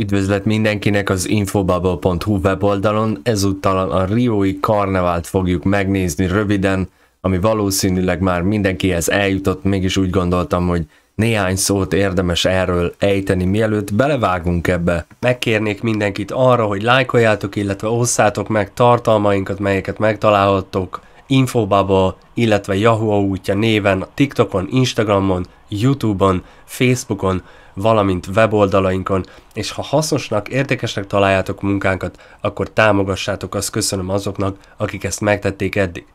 Üdvözlet mindenkinek az infobubble.hu weboldalon, ezúttal a Riói Karnevált fogjuk megnézni röviden, ami valószínűleg már mindenkihez eljutott, mégis úgy gondoltam, hogy néhány szót érdemes erről ejteni, mielőtt belevágunk ebbe. Megkérnék mindenkit arra, hogy lájkoljátok, illetve osszátok meg tartalmainkat, melyeket megtalálhattok Infobubble, illetve Yahoo útja néven, TikTokon, Instagramon, Youtube-on, Facebookon, valamint weboldalainkon, és ha hasznosnak, értékesnek találjátok munkánkat, akkor támogassátok, azt köszönöm azoknak, akik ezt megtették eddig.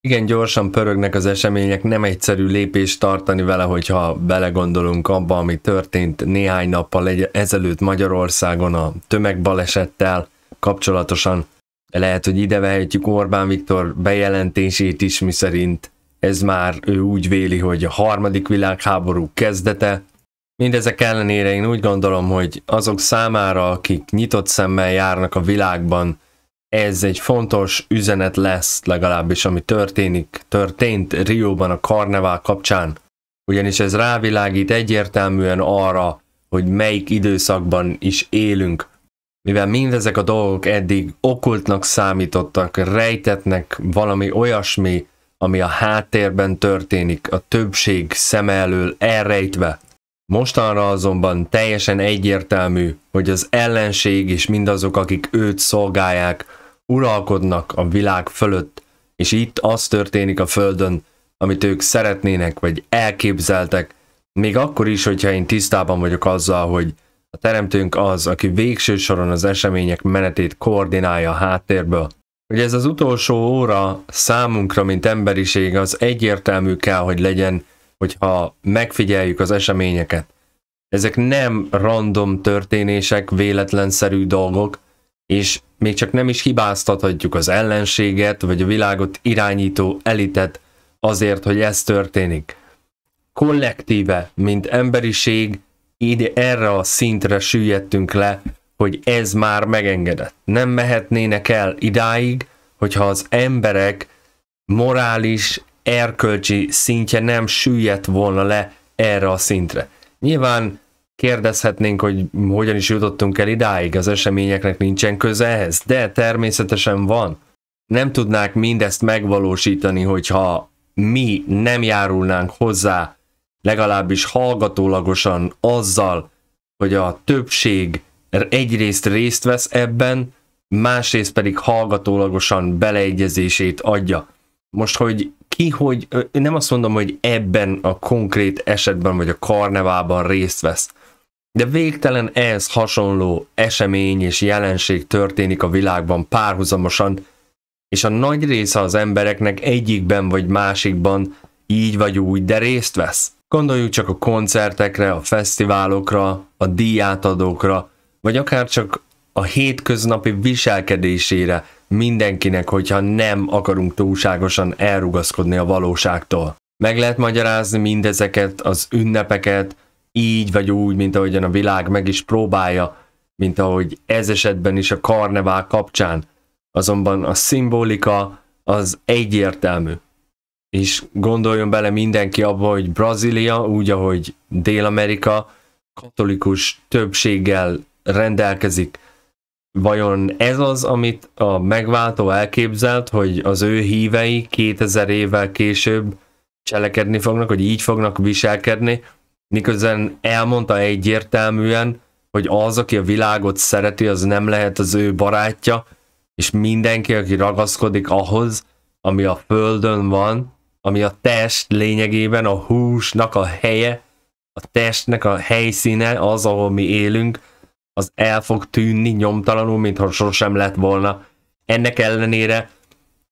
Igen, gyorsan pörögnek az események, nem egyszerű lépést tartani vele, hogyha belegondolunk abba, ami történt néhány nappal ezelőtt Magyarországon a tömegbalesettel kapcsolatosan. Lehet, hogy ide vehetjük Orbán Viktor bejelentését is, miszerint ez már ő úgy véli, hogy a harmadik világháború kezdete, Mindezek ellenére én úgy gondolom, hogy azok számára, akik nyitott szemmel járnak a világban, ez egy fontos üzenet lesz legalábbis, ami történik, történt Rióban a karnevál kapcsán, ugyanis ez rávilágít egyértelműen arra, hogy melyik időszakban is élünk. Mivel mindezek a dolgok eddig okultnak számítottak, rejtetnek valami olyasmi, ami a háttérben történik, a többség szeme elől elrejtve – Mostanra azonban teljesen egyértelmű, hogy az ellenség és mindazok, akik őt szolgálják, uralkodnak a világ fölött, és itt az történik a Földön, amit ők szeretnének vagy elképzeltek, még akkor is, hogyha én tisztában vagyok azzal, hogy a teremtőnk az, aki végső soron az események menetét koordinálja a háttérből. Hogy ez az utolsó óra számunkra, mint emberiség, az egyértelmű kell, hogy legyen, hogyha megfigyeljük az eseményeket, ezek nem random történések, véletlenszerű dolgok, és még csak nem is hibáztathatjuk az ellenséget, vagy a világot irányító elitet azért, hogy ez történik. Kollektíve, mint emberiség, ide erre a szintre süllyedtünk le, hogy ez már megengedett. Nem mehetnének el idáig, hogyha az emberek morális erkölcsi szintje nem süllyedt volna le erre a szintre. Nyilván kérdezhetnénk, hogy hogyan is jutottunk el idáig, az eseményeknek nincsen köze ehhez, de természetesen van. Nem tudnák mindezt megvalósítani, hogyha mi nem járulnánk hozzá, legalábbis hallgatólagosan azzal, hogy a többség egyrészt részt vesz ebben, másrészt pedig hallgatólagosan beleegyezését adja. Most, hogy ki, hogy nem azt mondom, hogy ebben a konkrét esetben, vagy a karnevában részt vesz, de végtelen ehhez hasonló esemény és jelenség történik a világban párhuzamosan, és a nagy része az embereknek egyikben vagy másikban így vagy úgy, de részt vesz. Gondoljuk csak a koncertekre, a fesztiválokra, a díjátadókra, vagy akár csak a hétköznapi viselkedésére, mindenkinek, hogyha nem akarunk túlságosan elrugaszkodni a valóságtól. Meg lehet magyarázni mindezeket, az ünnepeket, így vagy úgy, mint ahogyan a világ meg is próbálja, mint ahogy ez esetben is a karnevál kapcsán. Azonban a szimbolika az egyértelmű. És gondoljon bele mindenki abba, hogy Brazília, úgy ahogy Dél-Amerika, katolikus többséggel rendelkezik, vajon ez az, amit a megváltó elképzelt, hogy az ő hívei 2000 évvel később cselekedni fognak, hogy így fognak viselkedni, miközben elmondta egyértelműen, hogy az, aki a világot szereti, az nem lehet az ő barátja, és mindenki, aki ragaszkodik ahhoz, ami a földön van, ami a test lényegében a húsnak a helye, a testnek a helyszíne, az, ahol mi élünk, az el fog tűnni nyomtalanul, mintha sosem lett volna. Ennek ellenére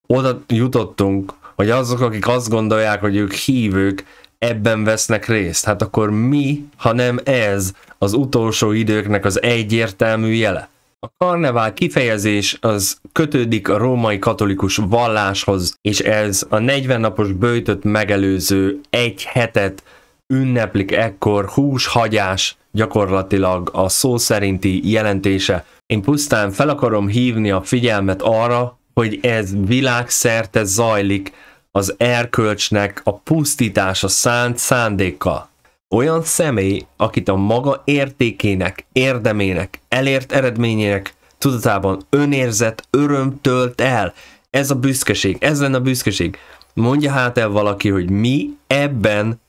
oda jutottunk, hogy azok, akik azt gondolják, hogy ők hívők, ebben vesznek részt. Hát akkor mi, ha nem ez az utolsó időknek az egyértelmű jele? A karnevál kifejezés az kötődik a római katolikus valláshoz, és ez a 40 napos bőjtött megelőző egy hetet ünneplik ekkor húshagyás gyakorlatilag a szó szerinti jelentése. Én pusztán fel akarom hívni a figyelmet arra, hogy ez világszerte zajlik az erkölcsnek a pusztítása szánt szándéka. Olyan személy, akit a maga értékének, érdemének, elért eredményének tudatában önérzet, öröm tölt el. Ez a büszkeség, ez lenne a büszkeség. Mondja hát el valaki, hogy mi ebben,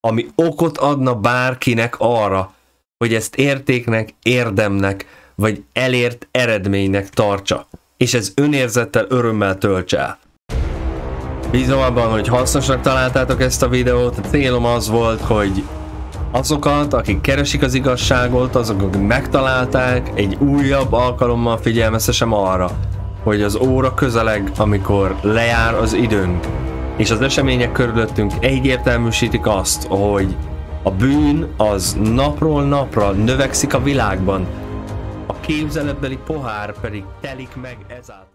ami okot adna bárkinek arra, hogy ezt értéknek, érdemnek, vagy elért eredménynek tartsa, és ez önérzettel, örömmel töltse el. Bízom abban, hogy hasznosnak találtátok ezt a videót, a célom az volt, hogy azokat, akik keresik az igazságot, azok, akik megtalálták, egy újabb alkalommal figyelmeztesem arra, hogy az óra közeleg, amikor lejár az időnk, és az események körülöttünk egyértelműsítik azt, hogy a bűn az napról napra növekszik a világban, a képzeletbeli pohár pedig telik meg ezáltal.